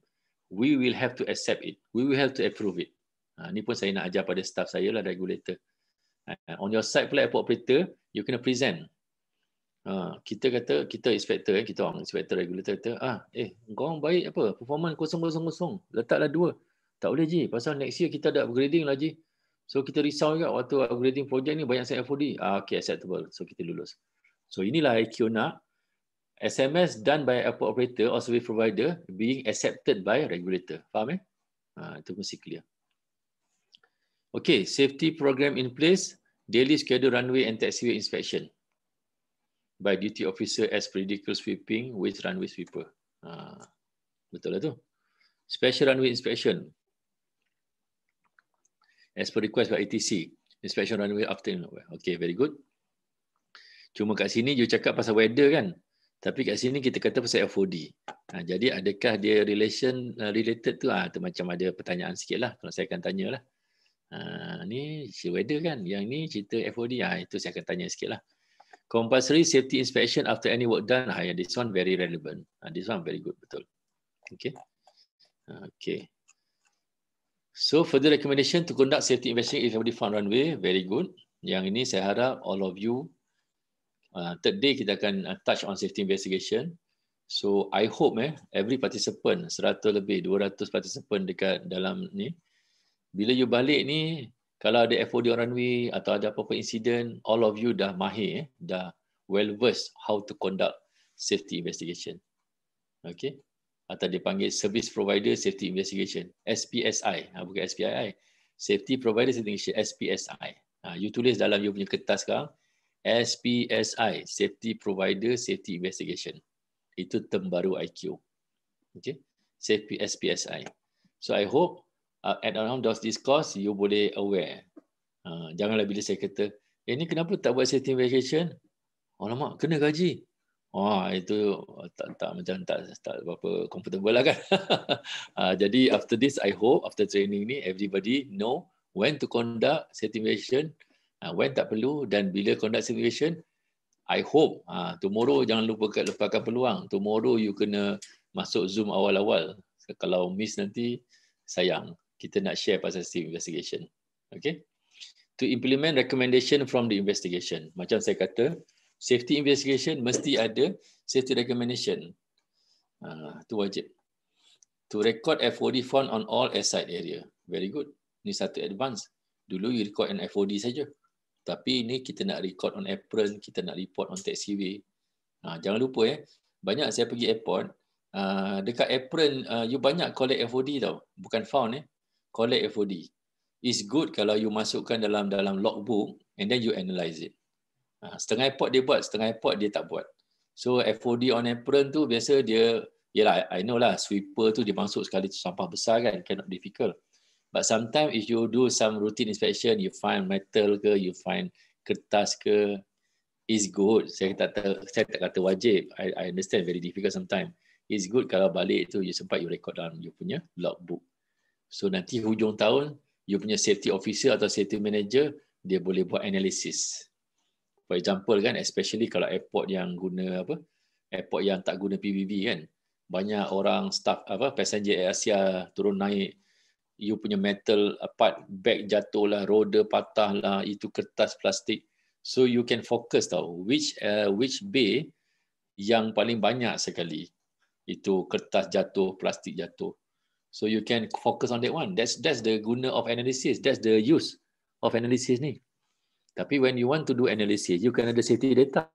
A: we will have to accept it. We will have to approve it. Ha, ni pun saya nak ajar pada staff saya lah regulator. Ha, on your side pula airport operator, you kena present. Ha, kita kata, kita inspector, eh, kita orang inspector regulator kata, ah, eh, kau orang baik apa? Performance kosong-kosong-kosong. Letaklah dua. Tak boleh je. Pasal next year kita ada upgrading lah je. So kita risau juga waktu upgrading project ni banyak set FOD. Ah, okay, acceptable. So kita lulus. So inilah IQ nak SMS done by airport operator or service provider being accepted by regulator. Faham eh? Ha, itu mesti clear. Okay, safety program in place, daily schedule runway and taxiway inspection by duty officer as predictable sweeping with runway sweeper. Ha, betul lah tu. Special runway inspection as per request by ATC. Inspection runway after Okay, very good. Cuma kat sini you cakap pasal weather kan? Tapi kat sini kita kata pasal FOD. Ha, jadi adakah dia relation uh, related tu? Ha, tu macam ada pertanyaan sikit lah. Kalau saya akan tanya lah. Ah, ni si weather kan. Yang ni cerita FOD. Ha, ah, itu saya akan tanya sikit lah. Compulsory safety inspection after any work done. Ha, this one very relevant. Ha, this one very good. Betul. Okay. Okay. So further recommendation to conduct safety investigation if everybody found runway. Very good. Yang ini saya harap all of you. Uh, third day kita akan uh, touch on safety investigation. So I hope eh, every participant, 100 lebih, 200 participant dekat dalam ni, bila you balik ni kalau ada FOD runway atau ada apa-apa insiden all of you dah mahir eh? dah well versed how to conduct safety investigation okay atau dipanggil service provider safety investigation SPSI ha, bukan SPII safety provider safety investigation SPSI ha, you tulis dalam you punya kertas sekarang SPSI safety provider safety investigation itu term baru IQ okay safety SPSI so I hope uh, at around those course, you boleh aware. Uh, janganlah bila saya kata, eh ni kenapa tak buat setting vacation? Oh Alamak, kena gaji. Wah, oh, itu tak, tak macam tak, tak berapa comfortable lah kan. uh, [laughs] jadi after this, I hope after training ni, everybody know when to conduct setting vacation, uh, when tak perlu dan bila conduct setting vacation, I hope uh, tomorrow jangan lupa lepaskan peluang. Tomorrow you kena masuk Zoom awal-awal. Kalau miss nanti, sayang kita nak share pasal steam investigation. Okay. To implement recommendation from the investigation. Macam saya kata, safety investigation mesti ada safety recommendation. Itu ah, uh, wajib. To record FOD font on all site area. Very good. Ini satu advance. Dulu you record an FOD saja. Tapi ini kita nak record on apron, kita nak report on taxiway. Ah, ha, jangan lupa eh, banyak saya pergi airport, uh, dekat apron uh, you banyak collect FOD tau. Bukan found eh collect FOD. It's good kalau you masukkan dalam dalam logbook and then you analyze it. Ha, setengah airport dia buat, setengah airport dia tak buat. So FOD on apron tu biasa dia, yelah I know lah sweeper tu dia masuk sekali tu sampah besar kan, cannot difficult. But sometimes if you do some routine inspection, you find metal ke, you find kertas ke, is good. Saya tak tahu, saya tak kata wajib. I, I understand very difficult sometimes. It's good kalau balik tu you sempat you record dalam you punya logbook. So nanti hujung tahun, you punya safety officer atau safety manager, dia boleh buat analisis. For example kan, especially kalau airport yang guna apa, airport yang tak guna PBB kan, banyak orang staff apa passenger Air Asia turun naik you punya metal uh, part bag jatuh lah roda patah lah itu kertas plastik so you can focus tau which uh, which bay yang paling banyak sekali itu kertas jatuh plastik jatuh So you can focus on that one. That's that's the guna of analysis. That's the use of analysis ni. Tapi when you want to do analysis, you can ada safety data.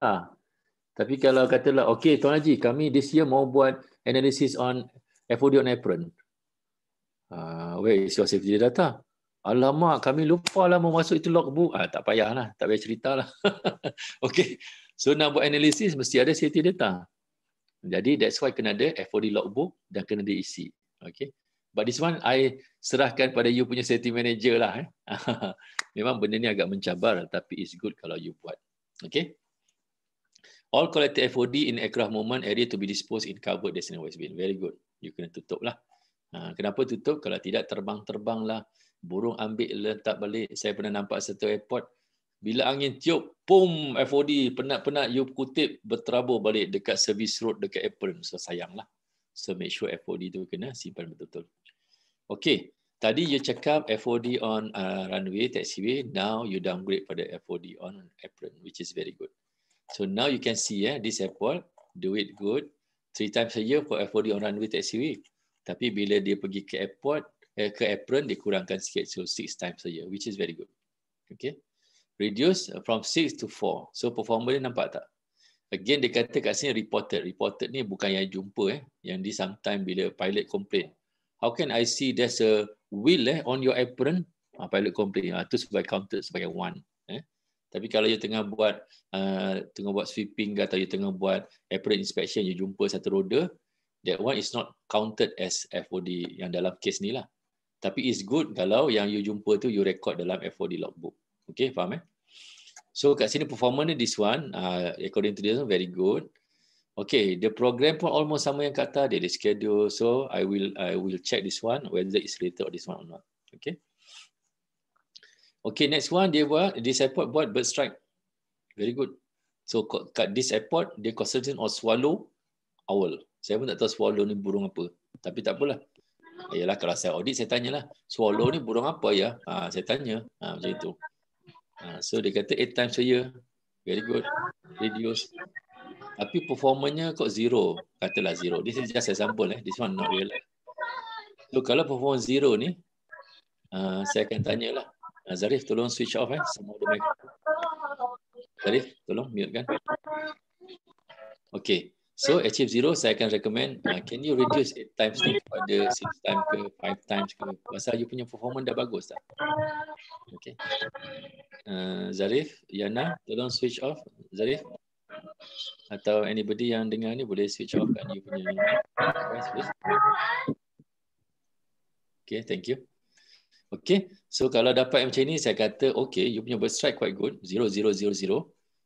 A: Tapi kalau katalah, okay Tuan Haji, kami this year mau buat analysis on FOD on apron. Uh, ah, where is your safety data? Alamak, kami lupa lah mau masuk itu logbook. Ah, tak payah lah, tak payah cerita lah. [laughs] okay, so nak buat analysis, mesti ada safety data. Jadi that's why kena ada FOD logbook dan kena diisi. Okay. But this one I serahkan pada you punya safety manager lah. Eh. [laughs] Memang benda ni agak mencabar tapi it's good kalau you buat. Okay. All collected FOD in aircraft moment area to be disposed in covered destination waste bin. Very good. You kena tutup lah. Ha, kenapa tutup? Kalau tidak terbang-terbang lah. Burung ambil letak balik. Saya pernah nampak satu airport. Bila angin tiup, boom, FOD. Penat-penat, you kutip berterabur balik dekat service road, dekat airport. So, sayang lah. So, make sure FOD tu kena simpan betul-betul. Okay, tadi you cakap FOD on uh, runway, taxiway. Now you downgrade for the FOD on apron, which is very good. So now you can see eh, this airport, do it good. Three times a year for FOD on runway, taxiway. Tapi bila dia pergi ke airport, eh, ke apron, dia kurangkan sikit. So six times a year, which is very good. Okay. Reduce from six to four. So performance dia nampak tak? Again, dia kata kat sini reported. Reported ni bukan yang jumpa. Eh. Yang di sometime bila pilot complain how can I see there's a wheel eh, on your apron? Ah, pilot complain, ah, itu sebagai counted sebagai one. Eh. Tapi kalau you tengah buat uh, tengah buat sweeping atau you tengah buat apron inspection, you jumpa satu roda, that one is not counted as FOD yang dalam kes ni lah. Tapi it's good kalau yang you jumpa tu you record dalam FOD logbook. Okay, faham eh? So kat sini performance ni this one, uh, according to this one, very good. Okay, the program pun almost sama yang kata dia schedule. So I will I will check this one whether it's related or this one or not. Okay. Okay, next one dia buat this airport buat bird strike. Very good. So kat this airport dia concentrate on swallow owl. Saya pun tak tahu swallow ni burung apa. Tapi tak apalah. Ayolah kalau saya audit saya tanyalah. Swallow ni burung apa ya? Ha, saya tanya. Ha, macam itu. Ha, so dia kata eight times a year. Very good. Reduce. Tapi performanya kot zero. Katalah zero. This is just example. Eh. This one not real. So kalau perform zero ni, uh, saya akan tanyalah. Uh, Zarif tolong switch off eh. Semua ada mic. Zarif tolong mute kan. Okay. So achieve zero, saya akan recommend. Uh, can you reduce eight times ni kepada six times ke five times ke? Pasal you punya performance dah bagus tak? Okay. Uh, Zarif, Yana, tolong switch off. Zarif. Zarif atau anybody yang dengar ni boleh switch off kan you punya Okay, thank you. Okay, so kalau dapat macam ni, saya kata, okay, you punya burst strike quite good, 0000.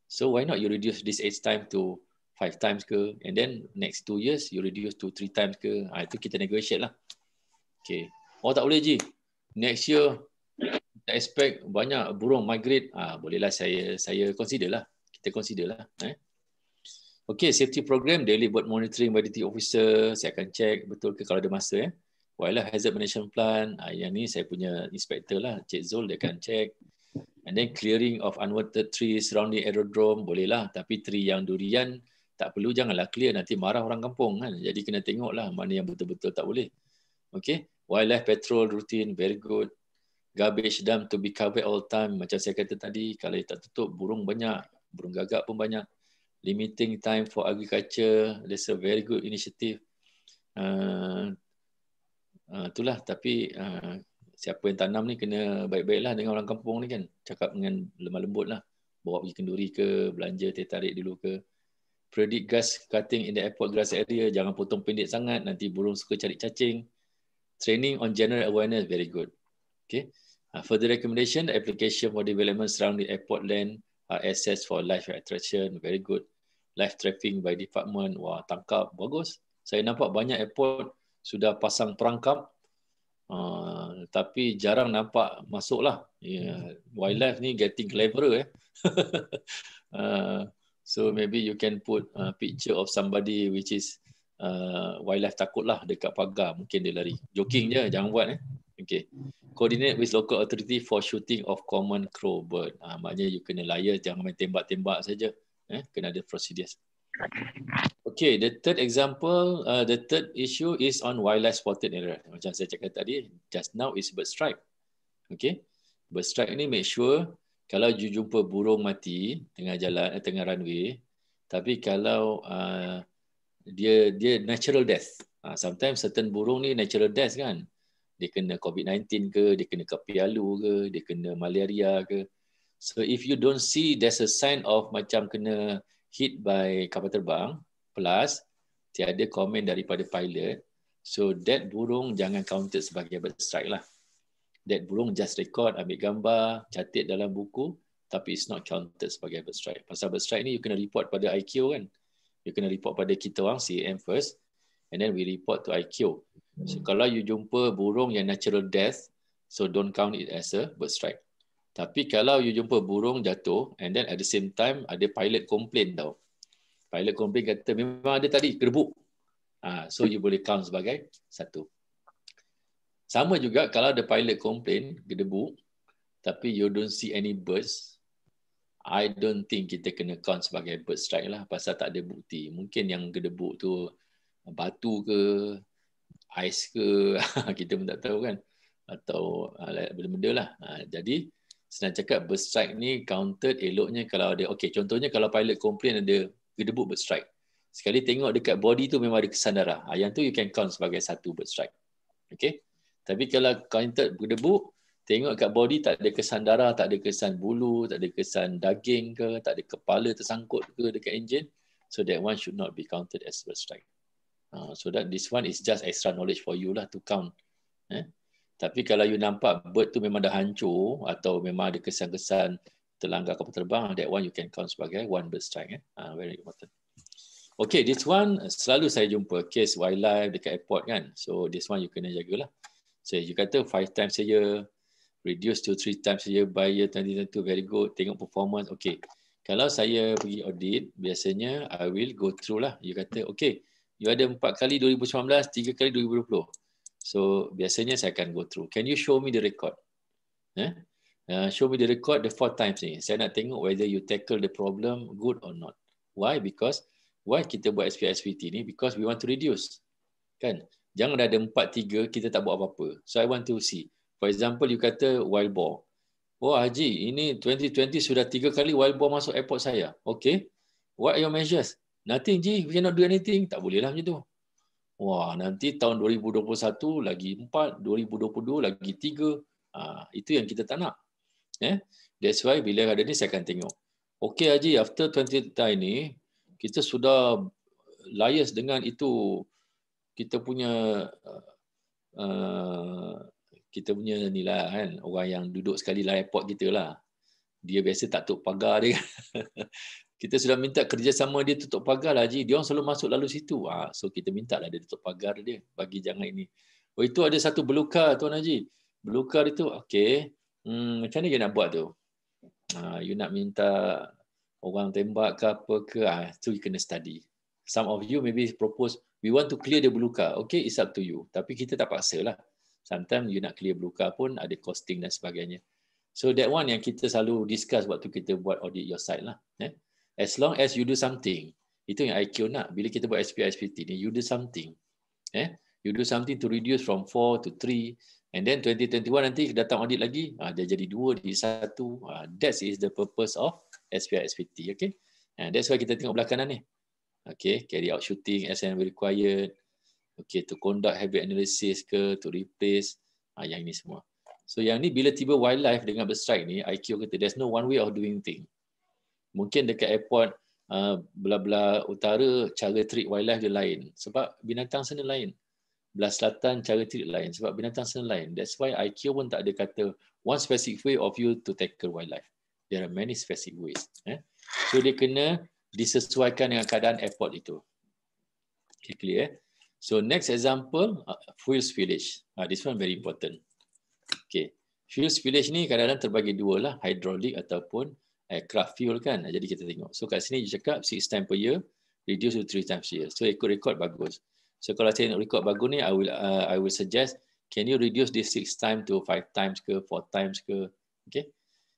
A: So why not you reduce this 8 time to 5 times ke, and then next 2 years, you reduce to 3 times ke, ha, itu kita negotiate lah. Okay, oh tak boleh je. Next year, kita expect banyak burung migrate, ah ha, bolehlah saya saya consider lah kita consider lah. Eh. Okay, safety program, daily boat monitoring by the officer, saya akan check betul ke kalau ada masa. Eh. Wildlife lah hazard management plan, ah, yang ni saya punya inspector lah, Cik Zul, dia akan check. And then clearing of unwanted tree surrounding aerodrome, bolehlah. Tapi tree yang durian, tak perlu janganlah clear, nanti marah orang kampung kan. Jadi kena tengok lah mana yang betul-betul tak boleh. Okay, wildlife patrol routine, very good. Garbage dump to be covered all time. Macam saya kata tadi, kalau tak tutup, burung banyak burung gagak pun banyak limiting time for agriculture that's a very good initiative uh, uh, itulah tapi uh, siapa yang tanam ni kena baik-baiklah dengan orang kampung ni kan cakap dengan lemah lembut lah bawa pergi kenduri ke belanja teh tarik dulu ke predict gas cutting in the airport grass area jangan potong pendek sangat nanti burung suka cari cacing training on general awareness very good okay uh, further recommendation application for development surrounding airport land RSS uh, for live attraction, very good. Live trapping by department, wah tangkap, bagus. Saya nampak banyak airport sudah pasang perangkap, uh, tapi jarang nampak masuk lah. Yeah. Wildlife ni getting clever Eh. [laughs] uh, so maybe you can put a picture of somebody which is uh, wildlife takut lah dekat pagar, mungkin dia lari. Joking je, jangan buat. Eh. Okay. Coordinate with local authority for shooting of common crow bird. Ha, maknanya you kena layar, jangan main tembak-tembak saja. Eh, kena ada procedures. Okay, the third example, uh, the third issue is on wildlife spotted area. Macam saya cakap tadi, just now is bird strike. Okay, bird strike ni make sure kalau you jumpa burung mati tengah jalan, eh, tengah runway, tapi kalau uh, dia dia natural death, uh, sometimes certain burung ni natural death kan, dia kena COVID-19 ke, dia kena kepialu ke, dia kena malaria ke. So if you don't see there's a sign of macam kena hit by kapal terbang plus tiada komen daripada pilot, so that burung jangan counted sebagai bird strike lah. That burung just record, ambil gambar, catat dalam buku tapi it's not counted sebagai bird strike. Pasal bird strike ni you kena report pada IQ kan. You kena report pada kita orang CAM first and then we report to IQ. So, kalau you jumpa burung yang natural death, so don't count it as a bird strike. Tapi kalau you jumpa burung jatuh and then at the same time ada pilot complain tau. Pilot complain kata memang ada tadi gerbuk. Ah, so you boleh count sebagai satu. Sama juga kalau ada pilot complain gerbu tapi you don't see any birds, I don't think kita kena count sebagai bird strike lah pasal tak ada bukti. Mungkin yang gedebuk tu batu ke, ais ke [laughs] kita pun tak tahu kan atau ah, benda-benda lah ah, jadi senang cakap bird strike ni counted eloknya kalau ada okay, contohnya kalau pilot complain ada gedebuk bird strike sekali tengok dekat body tu memang ada kesan darah ah, yang tu you can count sebagai satu bird strike okay? tapi kalau counted gedebuk tengok kat body tak ada kesan darah tak ada kesan bulu tak ada kesan daging ke tak ada kepala tersangkut ke dekat engine so that one should not be counted as bird strike Ah, so that this one is just extra knowledge for you lah to count. Eh? Tapi kalau you nampak bird tu memang dah hancur atau memang ada kesan-kesan terlanggar kapal terbang, that one you can count sebagai one bird strike. Eh? Uh, very important. Okay, this one eh, selalu saya jumpa case wildlife dekat airport kan. So this one you kena jagalah. So you kata five times a year, reduce to three times a year by year 2022, very good. Tengok performance, okay. Kalau saya pergi audit, biasanya I will go through lah. You kata, okay, you ada empat kali 2019, tiga kali 2020. So biasanya saya akan go through. Can you show me the record? Eh? Uh, show me the record the four times ni. Saya nak tengok whether you tackle the problem good or not. Why? Because why kita buat SPSVT ni? Because we want to reduce. Kan? Jangan ada empat tiga, kita tak buat apa-apa. So I want to see. For example, you kata wild ball. Oh Haji, ini 2020 sudah tiga kali wild ball masuk airport saya. Okay. What are your measures? Nothing je, we cannot do anything. Tak bolehlah macam tu. Wah, nanti tahun 2021 lagi 4, 2022 lagi 3. Ah, itu yang kita tak nak. Eh? That's why bila ada ni saya akan tengok. Okay Haji, after 20 tahun ni, kita sudah layas dengan itu kita punya uh, uh, kita punya ni lah kan, orang yang duduk sekali lah airport kita lah. Dia biasa tak tutup pagar dia. [laughs] kita sudah minta kerjasama dia tutup pagar lah, Haji. Dia orang selalu masuk lalu situ. Ha, so kita minta lah dia tutup pagar dia bagi jangan ini. Oh itu ada satu beluka Tuan Haji. Belukar itu okey. Hmm, macam mana dia nak buat tu? Ha, you nak minta orang tembak ke apa ke? Ha, tu you kena study. Some of you maybe propose we want to clear the beluka. Okay, it's up to you. Tapi kita tak paksa lah. Sometimes you nak clear beluka pun ada costing dan sebagainya. So that one yang kita selalu discuss waktu kita buat audit your side lah. Eh? As long as you do something. Itu yang IQ nak. Bila kita buat SPI, SPT ni, you do something. Eh? You do something to reduce from 4 to 3. And then 2021 nanti datang audit lagi, ah dia jadi 2, jadi 1. Ha, ah, that is the purpose of SPI, SPT. Okay? And ah, that's why kita tengok belah ni. Okay, carry out shooting as and required. Okay, to conduct habit analysis ke, to replace. ah yang ni semua. So yang ni bila tiba wildlife dengan berstrike ni, IQ kata there's no one way of doing thing mungkin dekat airport uh, bla-bla utara cara treat wildlife dia lain sebab binatang sana lain belah selatan cara treat lain sebab binatang sana lain that's why IQ pun tak ada kata one specific way of you to tackle wildlife there are many specific ways eh? so dia kena disesuaikan dengan keadaan airport itu okay, clear eh? so next example uh, Fuels Village uh, this one very important okay Fuels Village ni kadang-kadang terbagi dua lah hydraulic ataupun aircraft eh, fuel kan. Jadi kita tengok. So kat sini dia cakap 6 times per year, reduce to 3 times a year. So ikut record bagus. So kalau saya nak record bagus ni, I will uh, I will suggest, can you reduce this 6 times to 5 times ke, 4 times ke. Okay.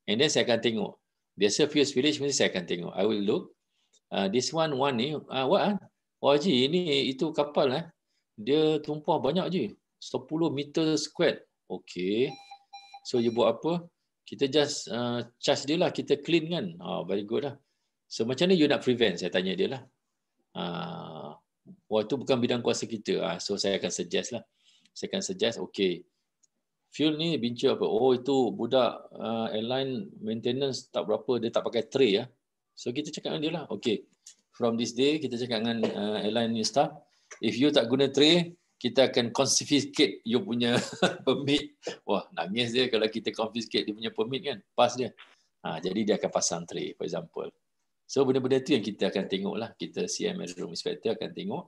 A: And then saya akan tengok. Biasa fuel spillage mesti saya akan tengok. I will look. Uh, this one, one ni, uh, what ah? Uh? Oh, ini itu kapal eh. Dia tumpah banyak je. 10 meter square, Okay. So you buat apa? kita just uh, charge dia lah, kita clean kan. Oh, very good lah. So macam mana you nak prevent? Saya tanya dia lah. Uh, waktu bukan bidang kuasa kita. Uh, so saya akan suggest lah. Saya akan suggest, okay. Fuel ni bincang apa? Oh itu budak uh, airline maintenance tak berapa, dia tak pakai tray ya. So kita cakap dengan dia lah, okay. From this day, kita cakap dengan uh, airline ni staff, if you tak guna tray, kita akan confiscate you punya [laughs] permit. Wah, nangis dia kalau kita confiscate dia punya permit kan. Pas dia. Ha, jadi dia akan pasang tray, for example. So, benda-benda tu yang kita akan tengok lah. Kita CMS Room Inspector akan tengok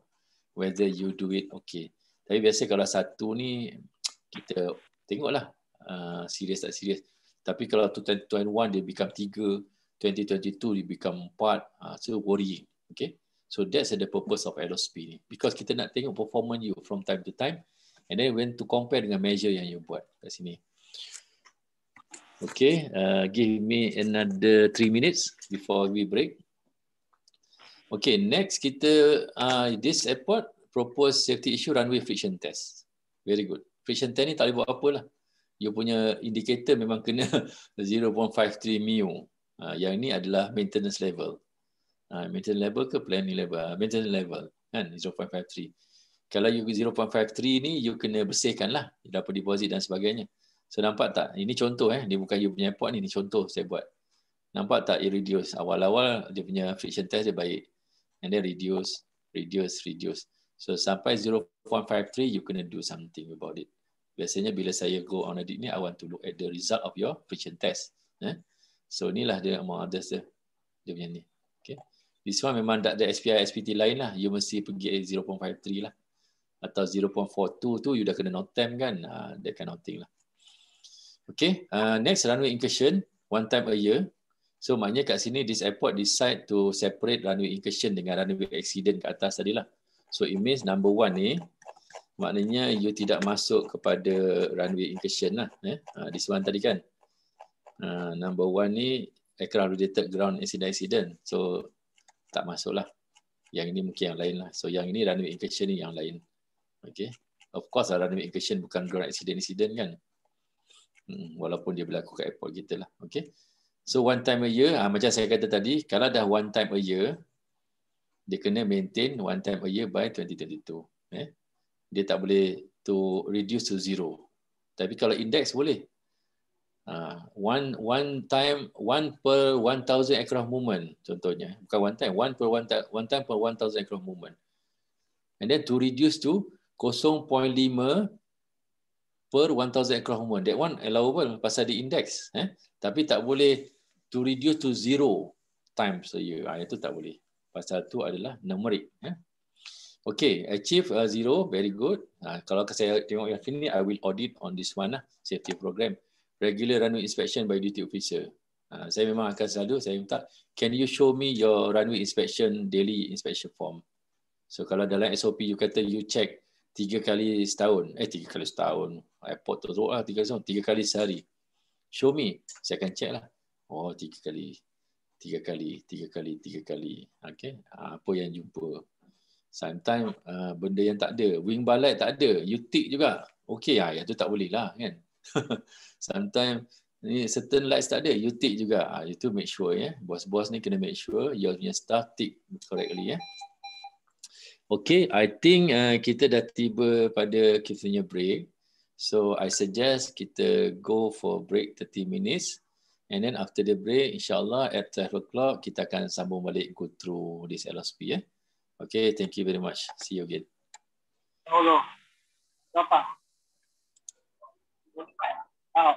A: whether you do it okay. Tapi biasa kalau satu ni, kita tengok lah. Uh, ha, serius tak serius. Tapi kalau 2021 dia become tiga, 2022 dia become empat. Uh, so, worrying. Okay. So that's the purpose of LSP ni. Because kita nak tengok performance you from time to time and then when to compare dengan measure yang you buat kat sini. Okay, uh, give me another three minutes before we break. Okay, next kita, uh, this airport propose safety issue runway friction test. Very good. Friction test ni tak boleh buat apa lah. You punya indicator memang kena 0.53 [laughs] mu. Uh, yang ni adalah maintenance level uh, maintenance level ke planning level uh, maintenance level kan 0.53 kalau you 0.53 ni you kena bersihkan lah dapat deposit dan sebagainya so nampak tak ini contoh eh dia bukan you punya airport ni ini contoh saya buat nampak tak you reduce awal-awal dia punya friction test dia baik and then reduce reduce reduce so sampai 0.53 you kena do something about it biasanya bila saya go on edit ni I want to look at the result of your friction test eh? so inilah dia among others dia, dia punya ni This one memang tak ada SPI, SPT lain lah. You mesti pergi 0.53 lah. Atau 0.42 tu you dah kena notem kan. Uh, that kind of thing lah. Okay. Uh, next, runway incursion. One time a year. So, maknanya kat sini this airport decide to separate runway incursion dengan runway accident kat atas tadi lah. So, it means number one ni maknanya you tidak masuk kepada runway incursion lah. Eh? Uh, this one tadi kan. Uh, number one ni aircraft related ground accident accident. So, tak masuk lah. Yang ini mungkin yang lain lah. So yang ini runway incursion ni yang lain. Okay. Of course lah, runway incursion bukan ground accident incident kan. Hmm, walaupun dia berlaku kat airport kita lah. Okay. So one time a year, ha, macam saya kata tadi, kalau dah one time a year, dia kena maintain one time a year by 2022. Eh? Dia tak boleh to reduce to zero. Tapi kalau index boleh, Ah, one one time one per one thousand aircraft movement contohnya bukan one time one per one, one time per one thousand aircraft movement and then to reduce to 0.5 per one thousand aircraft movement that one allowable pasal di index eh tapi tak boleh to reduce to zero times so you ah itu tak boleh pasal tu adalah numerik eh Okay, achieve uh, zero, very good. Ah, kalau saya tengok yang sini, I will audit on this one lah, safety program regular runway inspection by duty officer. Uh, saya memang akan selalu saya minta, can you show me your runway inspection daily inspection form? So kalau dalam SOP you kata you check tiga kali setahun, eh tiga kali setahun, airport teruk lah tiga kali tiga kali sehari. Show me, saya akan check lah. Oh tiga kali, tiga kali, tiga kali, tiga kali. Okay, uh, apa yang jumpa? Sometimes uh, ah, benda yang tak ada, wing balai tak ada, you tick juga. Okay, ya, itu tak boleh lah kan. [laughs] Sometimes ni certain lights tak ada, you tick juga. Ah, ha, you to make sure ya. Yeah. Bos-bos ni kena make sure your punya staff tick correctly ya. Yeah. Okay, I think uh, kita dah tiba pada kita punya break. So I suggest kita go for break 30 minutes. And then after the break, insyaAllah at 12 o'clock, kita akan sambung balik go through this LSP. Eh? Ya. Okay, thank you very much. See you again. Hello. Bye-bye. Oh.